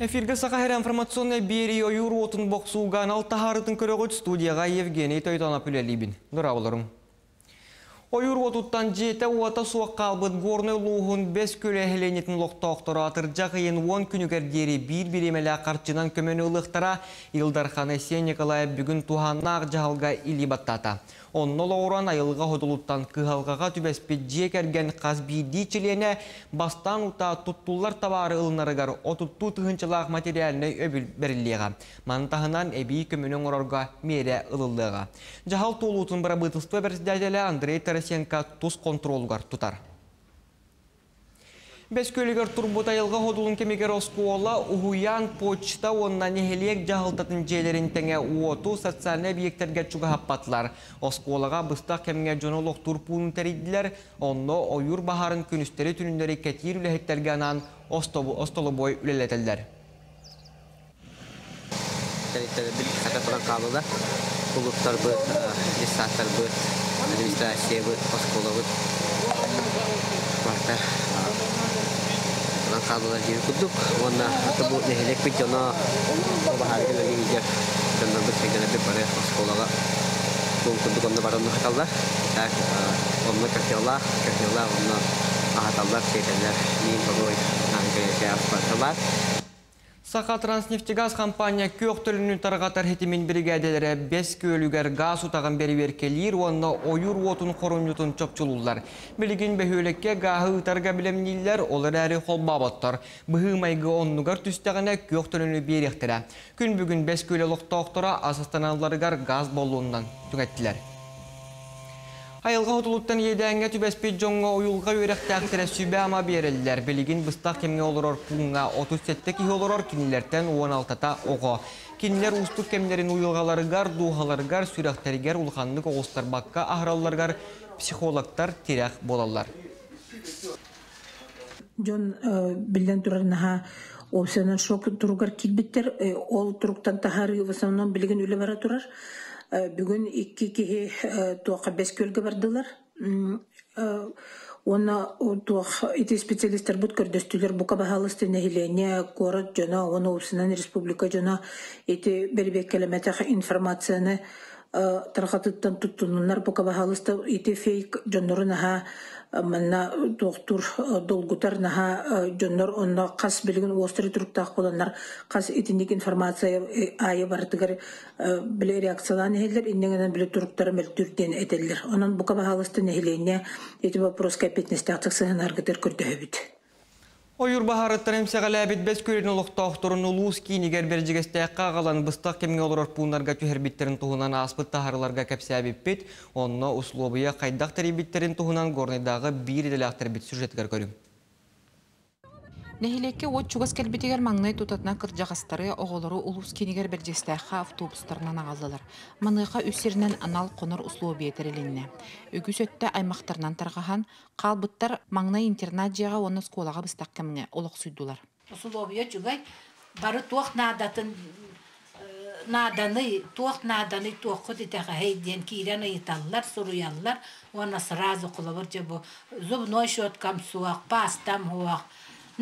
Эфирге сақахер информационная бері ойур отын боқсуған алтахарытын көрігіт студияға Евгений Тойтанап үләлейбін. Нұра болырым. Ойур отуттан жеті уата суақ қалбын ғорны луғын бес көлі әхеленетін лоқта оқтыра атыржақ ең 10 күнігердері бір біремелі қарчынан көмені ұлықтара Илдархан Ханесен Николай бүгін туғаннақ илі илибаттата. Оннол оран айылға ходулуттан кыһалгаға түбәспе жекерген қазби челене бастан ұта тұттулар табары ұлынарығар отутту тыһынчылаах материаліне өбіл берілеға. Мантағынан әбей көмінің ұрарға мере ылылыға. ұтын бірі бұтысты Андрей Тарасенко тұз контролғар тұтар. Бәскөлігер турбутайылға ходулын кемегер оскуола ұхуян почта оннан ехелек жағылтатын желерін тәңе уоту социальный объекттерге чуға хаппатлар. Оскуолаға бұста кемеге жонолық турпуын тәрейділер, онно ойыр бахарын күністері түніндері кәтир үләхеттерге анан остолобой бой Тәрейттері біл қалыда, құлықтар администрация қалалар жер күрдік оны аты бұл нехелек бит жана Саха Транснефтегаз компания көк түліні тарғатар хетімен бригадалары 5 көлігер газ ұтағын берівер келер, онына ойыр отын қорынютын чөпчілулар. Білігін бөхөлекке ғағы ұтарға білемнелер, олар әрі қолба баттар. Бұғы майғы оннығар түстіғіне көк Күн бүгін 5 көлі лұқта оқтыра газ болуыннан түңәттілер. Айылға ұтылуттан едәңге түбәспет жоңға ойылға өрәқтәқтірі сүйбе ама берілдер. Білігін бұстақ кемге олырор пұңға 37 ки олырор кинілерден 16-та оғы. Кинілер ұстық кемдерін ұйылғаларығар, дуғаларығар, сүрәқтәрігер, ұлғандық оғыстар баққа ағыралларғар психологтар тирәқ болалар. Жон э, білден тұрар наға Ол сенен шок э, ол тұруқтан тахары в основном білген үлі бара тұрар бүгін икки кихи э, туаққа бес көлгі бардылар. Э, оны туақ специалисттер специалистер бұт көрдістілер бұқа бағалысты нәхилене город жона, оны ұсынан республика жона ити бербек кілометр информацияны тархатыттан туттунуннар пока бахалыста ити фейк жоннору наха манна доктор э, э, долгутар наха э, жоннор онно кас билигин остри туруктаах болоннар кас итинник информация айы бартыгар биле реакциялан эхелер иннегенен биле туруктар мөлтүрден этеллер онон бука бахалыста нехилейне эти вопрос капитнестеактык сыгынаргытер көрдөһөбүт Ойыр бағарыттарын әмсеға ләбетбәс көрерін ұлықтауқтырын ұлуыз кейінігер бәржігесті әққа қағалан бұстақ кемге олар орпуынларға беттерін тұғынан аспыт әбіп бет, онына ұслобыя қайдақ тәребеттерін тұғынан ғорнайдағы бір ақтар бит сюжеткер көрің. Нәхилекке от чугас келбетегер маңнай тутатна кырджағастары оғылыру улус кенегер бердестәхі автобустарынан ағалдылар. Маныға үсерінен анал қонор ұслуы бетерілінне. Үгіс өтті аймақтарынан тарғаған, қалбыттар маңнай интернат жеға оны сколаға бістақ кәміңе олық сүйдулар. Условия чугай бары тоқ надатын э, наданы тоқ наданы тоқ суруяллар оны сразу кулабыр зубной щеткам суак пастам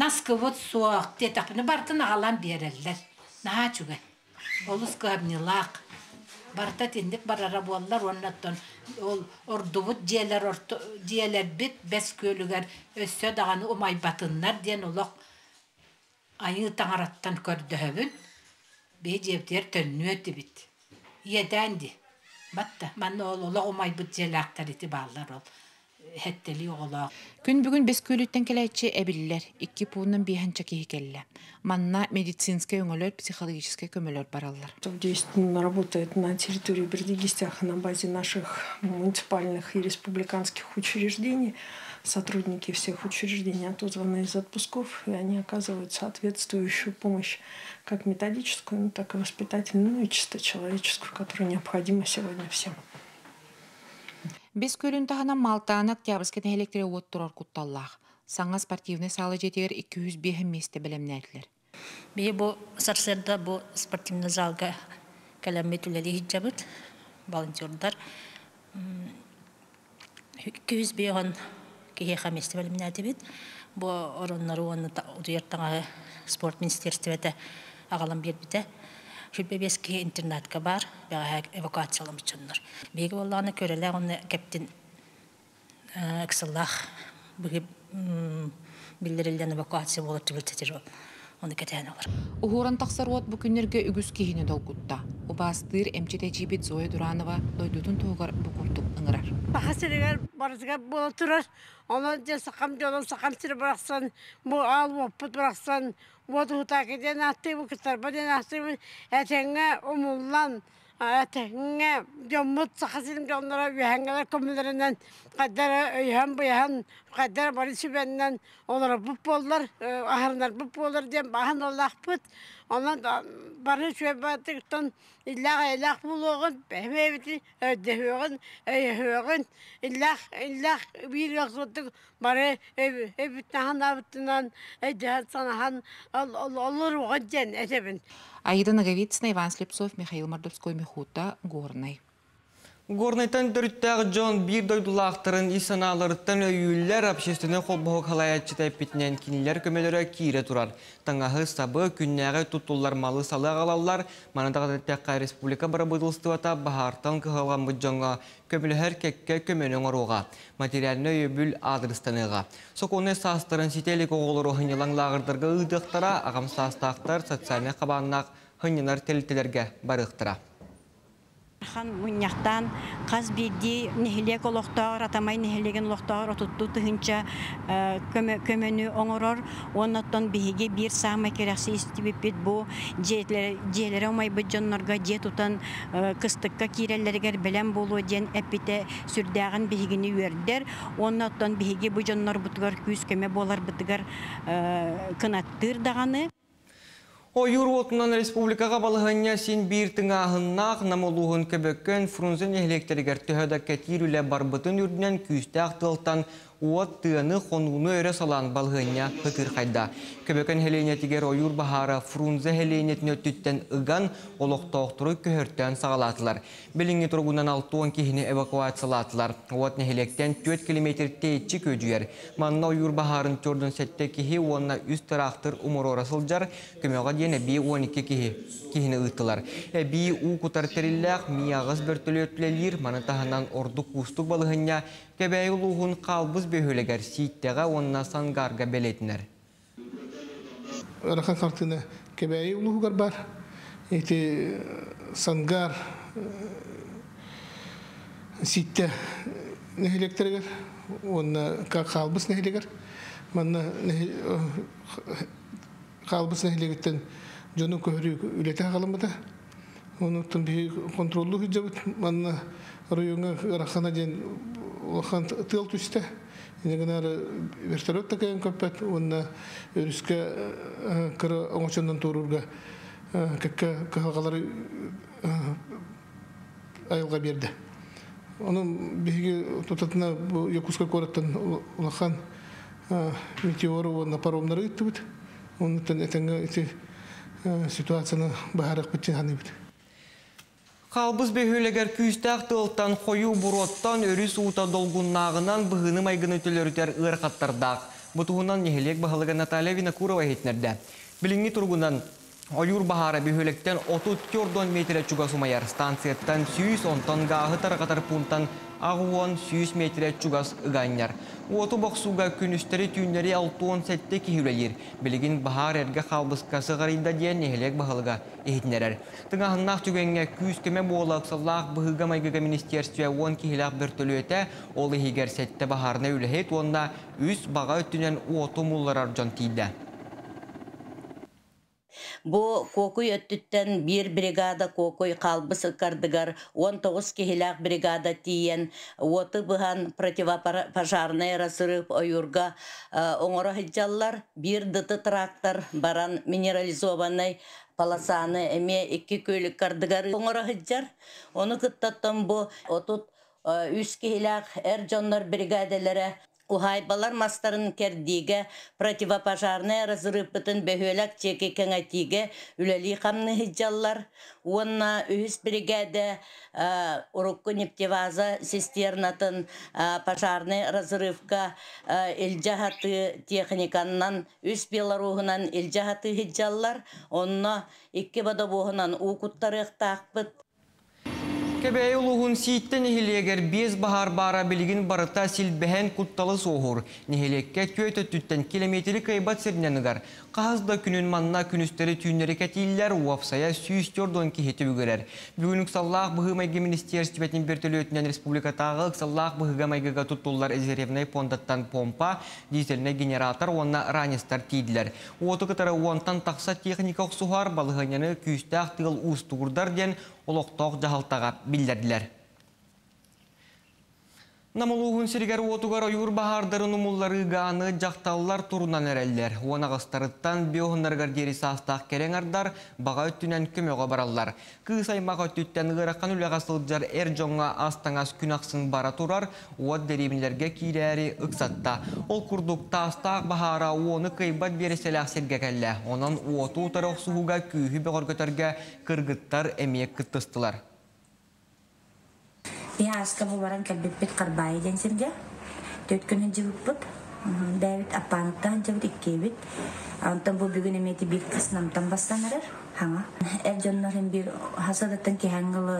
наскывот суақ тетақпыны бартын ағалан береллер. Наға жүгі. Олыс лақ. Барта тендік барара болар оннаттон. Ол ордубут диелер, диелер бит бәс көлігер өссө дағаны умай батыннар ден олық айы таңараттан көрдіхөвін. Бей жептер төнні өті бит. Едәнді. Батта, манна ол олық умай бұт диелақтар еті баллар ол. хәттели ола. Күн бүгін без көліттен келәтші әбілілер, екі пуынның бейхәнчі кейі келі. Манна медицинская өңілер, психологическая көмілер баралар. Действительно работает на территории Бердигистях на базе наших муниципальных и республиканских учреждений. Сотрудники всех учреждений отозваны из отпусков, и они оказывают соответствующую помощь как методическую, ну, так и воспитательную, ну и чисто человеческую, которую необходимо сегодня всем. Без көрін тағынан малтанат Октябрьскеде электре от тұрар құтталлақ. Саңа спортивны салы жетер 205 месте білімнәрділер. Бе бұл сарсерда бұ спортивный залға кәләмет үләлі хиджабыт, волонтердар. 205 ған кейі қаместі білімнәрді бұл. Бұл орынлары оны ұдуертаңағы спорт министерстіп әті ағалым бербіті. Күлбебеске интернатка бар, бәғәк эвакуациялым үшіннір. Бегі олланы көрелі оны кәптін әксіллах бүгі білдірілден эвакуация болып түбілтетір ол. Оны кәтән олар. Уғуран тақсар от бүкінерге үгіз кейіні долгутта. Убастыр әмчеде жебет Зоя Дуранова дойдутын тоғыр бүкілтік ыңырар. Бақасы дегер барызға болып тұрар. Оны же сақам жолын сақам сірі бұрақсан, бұл ал оппыт бұрақсан, вот ұтакеден атты бұл кітарбаден атты бұл әтеңе ұмыллан, әтеңе жоммыт сақасының жолындары үйәңгелер көмілерінен, қаддары үйән бұйән, қаддары бары сүбәнінен, олар бұп болдар, ахырындар бұп болдар деп, ахын олақ бұт, Онан бары сөйбаттықтан иллақ айлақ болуғын, бәмәйбіті өдіғығын, өйіғығын, иллақ, иллақ бір жақсылдық бары өбіттіған абыттынан өдіғатсанахан олыр оған жән әдебін. Аида Наговицына, Иван Слепцов, Михаил Мордовской, Михута, Горный. Горнайтан дөрттәғы жон бір дойдулақтырын исаналарыттан өйілілер апшестіне қолбығы қалаятшы тәппетінен кенілер көмелері Турар. тұрар. Таңағы сабы күннәғі малы салы қалалар, манадағы тәққа республика барабыдылысты вата бағартан кығалған бұджонға көмілігер кәкке көмелің оруға. Материаліне өйбіл адрыстаныға. Соқуны састырын сетелік оғылыр оғынелан лағырдырғы ұйдықтыра, ағам састақтар социальный қабаннақ ғыненар телетелерге барықтыра хан муньяхтан қаз бидди нехилек атамай нехилеген олохтоор отутту тыгынча э, көмөнү оңорор оннаттон Бихиги бир саамай керахси истибиппит бу жээлере омайбыт жоннорго же тутан э, кыстыкка киреллергер белем болу диэн эппите сүрдаагын биһигини он оннаттон Бихиги бу жоннор бутугар күүс болар бытыгар э, кынаттыыр Ойыр отынан республикаға балығынне сен бейіртің ағыннақ намылуғын көбеккен фрунзен ехлектерігер түхәді үлі барбытын үрдінен күйісті ақтылтан уот тыаны хонуну өрө салан балгыня хытыр хайда. Көбөкөн хеленетигер оюр бахара фрунзе хеленетине түттен ыган олоқтоқтыры көһөрттөн сагалатылар. Билиңи тургунан он кихини эвакуациялатылар. Уот нехелектен 4 километр тейчи көжүйер. Манна оюр бахарын төрдөн сетте кихи уонна үс тарахтыр умур орасылжар, көмөға дене би 12 кихи кихини ыттылар. Эби у кутар териллях мияғыз бөртөлөтлөлөр маны таханан ордук устук балыгыня кебей улугун калбыз бөхілігер сейттеға онына санғарға бәлетінер. Рахан қартыны кәбәйі ұлығығар бар. Еті э, санғар э, сейтті нәхелектергер, онына қалбыс нәхелегер. Манна қалбыс э, нәхелегеттен жону көрі үлеті қалымыда. Оны тұмбей контролы хүджабыт, манна районға рахана ден лахан тұл түсті. Инегенер вертолет такаен көппет, айылға берді. Оның беге тұтатына Якутска кораттан улахан э, метеоры онна паромнары үтті э, бұд. Халбыз бөһүлегер күйістәқ тұлттан қойу бұроттан өріс ұта долғыннағынан бұғыны майғыны түлерітер ұлар қаттардақ. Бұтығынан нехелек бұғылыға Наталья Винокурова етінерді. Біліңі тұрғынан ойыр бағары бөһілектен 34 метрі чугасумайар станцияттан сүйіс онтан ғағы тарғатар пунттан Ағуын сүйіс метрі чүгас ыганнар. Оту боксуга күністері түйіндері 6-10 сәтте Білігін бағар әргі қалбысқа ғарайында дейін негелек бағылыға ехетінерер. Тыңағыннақ түгенге күйіс кеме болақ салақ бұғыға майғыға министерствия оң кейілақ бір түлі өте, ол егер сәтті бағарына үлі Бу кокуй өттүттен бир бригада кокуй қалбы он 19 кехилак бригада тиен, оты быхан противопожарный разрыв оюрга э, оңоро хиджаллар, бир дыты трактор, баран минерализованный полосаны эме икки көйлік кардыгар оңоро хиджар, ону кыттаттан бу отут э, үс кехилак эр жоннор бригаделере Ухайбалар мастарын кердиге противопожарная разрыпытын бөхөләк чеке кеңәтиге үләли хамны хиджаллар. Уонна үһіс бригада э, урукку нептеваза сестернатын э, пожарный разрывка э, илджахаты техниканнан үз беларуғынан илджахаты хиджаллар. Онна икки бада буғынан уқыттарық тақпыт Кебәй улуғын сейттен без бағар бара білігін барыта сілбәһән құтталы соғыр. Нехелекке көйті түттен километрі кайбат серненіғар. Қағызда күнін манна күністері түйінері кәтейлер уапсая сүйістердон кехеті бүгерер. Бүгін ұқсаллақ бұғы мәйгі министерстіпетін бертілі өтінен республикатағы ұқсаллақ пондаттан помпа, дизельіне генератор, онна ранестар тейділер. Оты кітары онтан тақса техника сұғар балығыняны күйістақ тығыл ұстығырдар ден олоқтоқ жағалтаға білдерділер. Намылуғын сергер отугар ойур бахардарын умуллары ғаны жақталылар турунан әрәллер. Уан ағыстарыттан биоғынарғар гересі астақ керен ардар баға өттінен көмеға бараллар. Кыз аймаға өттіттен ғыраққан үләғасылджар әр жоңа астаңас күн ақсын бара турар, уат деребінлерге кейләрі ұқсатта. Ол күрдікта астақ бағара оны қайбат береселі ақсерге кәлі. Онан уоту ұтарық сұғуға күйі кыргыттар әмек күттістылар. Яаска буларан кәлбеппет қарбайы ден сирге. Төткүнен жыбыппыт. Бәйбит аппаныттан жыбыт иккебит. Антан бұл бүгін әметі бір қысынамтан бастанырыр. Хаңа. Әл жоннарын бір хасадаттан кехәңгілі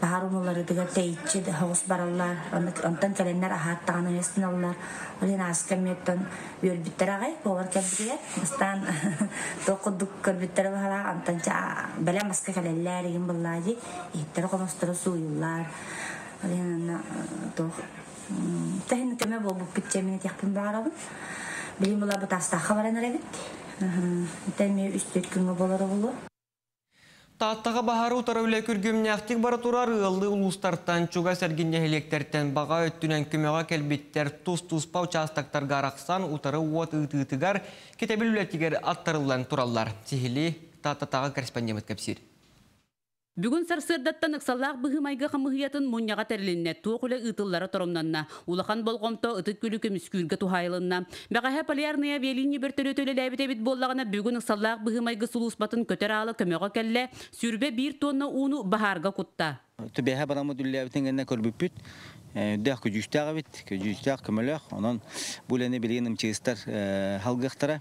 бағарумылары дыға тәйтші хоғыс баралар. Антан кәленнер ахаттағаны местін алылар. Олен аска меттон бөлбіттер ағай, повар кәлбігер. Бастан тоқыдық көрбіттер бағала, антанча бәлем аска кәленлер еген бұллади. Еттер қомыстыры суйылар. Лена тох. Э, Тахин теме бол бу питчеме тяхпын барабын. Билим була бу таста хабарын регит. Теме үстөт күнгө болары болу. Таттаға бахары утарылы күргімнәқтік бары турар ұлды ұлыстартан чуға сәргенне хелектерттен баға өттінен көмеға кәлбеттер тұс-тұс пау частақтарға арақсан утары уат ұйты-ұйтығар кетебіл үләттігер аттарылдан тураллар. Сихили таттатаға корреспондент кәпсир. Бүгін сарсырдаттан ықсаллақ бұғы майға қамығыятын мұнняға тәрілінне тоқылы ұтыллары тұрымнанна. Улақан болғымто ұтыт күлі көміскүлгі тухайлынна. Бәғаһа полярная велине бір төлі төлі ләбітебіт боллағына бүгін ықсаллақ бұғы майға сұлыс батын көтер алы көмеға кәлі сүрбе бір тонна уну бағарға құтта. Түбәһә барамы дүлләбітінгенне көрбіппіт. Э, Дәқ күжүштәғі бит, күжүштәғ көміләқ. Онан бұл әне білгенім чегістер э, халғықтыра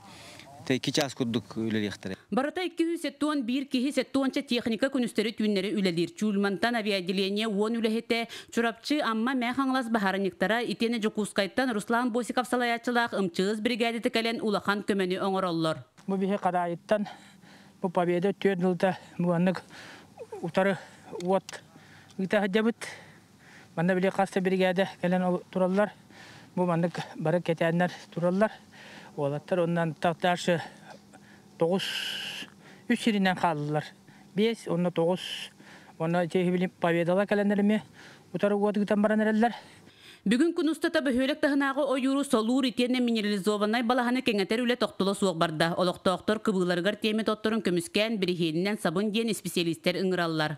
кичас курдук үлелехтере. Барата 271 271 техника күнүстөрү түннери үлелер чүлмантан авиаделение 10 үлехете чурапчы амма мәхаңлас бахарниктара итене жокускайттан Руслан Босиков салаячылак ымчыз бригадаты кален улахан көмөнү оңороллор. Бу бихе кадайттан бу победа 4 төдүлдө муаннык утары вот гита хаджабыт. Манда биле касты бригада кален тураллар. Бу мандык бары кетенлер тураллар. Олаттар ондан тағдашы 9 3 иринен қалдылар. 5, онна 9. победала календарыме утары Бүгін күн ұстата бөхөлік тағынағы ойыру солуыр итенне минерализованай балаханы кеңетер үлі тоқтылы суық барды. Олық тоқтыр күбіларғар теме тоттырын көміскен бірігенінен сабын ден специалистер ұңыралылар.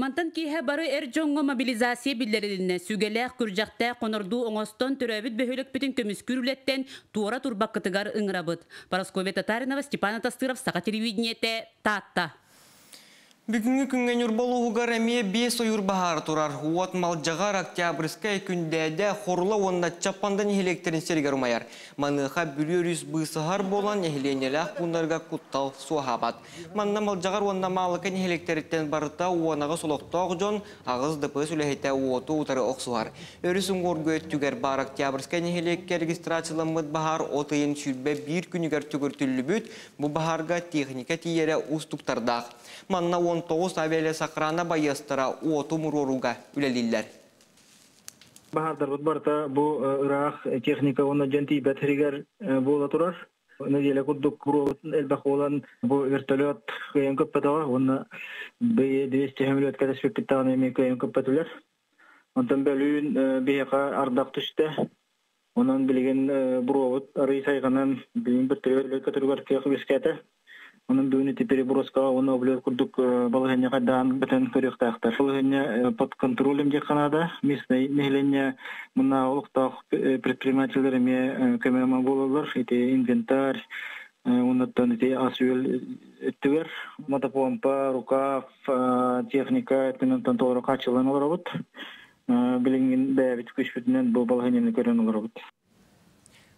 Мантан кейһә бары эр жоңго мобилизация биллерилинне күржақта, күржакта конорду оңостон төрөбүт бөһөлөк бүтүн көмүс күрүлеттен туора турбаккытыгар ыңрабыт. Татаринова, Степана Тастыров, сақа телевидениете, Татта. Бүгінгі күнген болу ғығар әме бес ойыр бағар тұрар. Уат малжағар октябрьскай күндәді қорыла онда чапандан електерін сергер ұмайар. Маныға бүреріз бұйсығар болан ехленеләқ бұндарға құттал суағабат. Манна малжағар онда малықын електеріттен барыта уанаға солықтақ жон ағыз дыпы сүләхеті уоты ұтары оқсуғар. Өрісін ғорғы өттігер бар октябрьскай елекке регистрацияланмыд бағар отыйын сүлбе бір күнігер түгіртілі бүт, бұ бағарға техника тиері ұстықтардақ. Манна 19 авиале сақрана байыстыра оту мұруруға барта бұл ұрақ техника оны жәнті бәтірігер бола тұрар. олан бұл вертолет оны 200 Onun büyünüti переброска оны облер курдук e, балыгыня кайдан бетен көрөктакта. Шулыгыня e, под контролем же местный население мына улуктак e, предпринимателдер болалар, ите инвентарь, оннан мотопомпа, рукав, техника, этнен толора качыланылар бот. Ә, күч бүтүнөн бул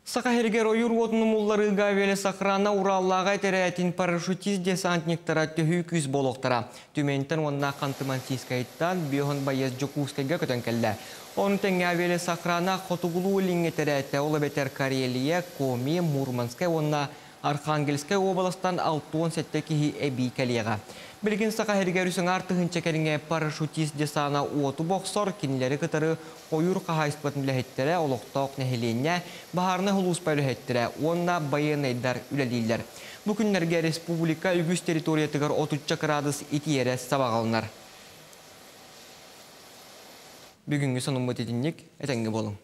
Сақахергер ойыр отыны мұллары ғавелі сақрана Ураллаға тәрәтін парашютиз десантниктара төхі күз болуқтара. Түменттен онна қантыман сискайттан бейхін байыз жүкускайға көтен кәлді. Оның тәң ғавелі Сақырана қотығылу үлінге олы Карелия, Коми, Мурманскай онна Архангельске областан алтуон сетті кихи әбей кәлеға. Білген сақа әргерісің артығын чекеріңе парашютист десана уоту боқсор, кенілері кітары ойыр қағайспатын біләхеттері олықтақ нәхеленне бағарны ғылус пәліхеттері, онна байынайдар үләлейлер. Бүкінлерге республика үгіз территориятыгар 30 градус итиері сабағалынар. Бүгінгі санымы тетіннік әтәңгі болың.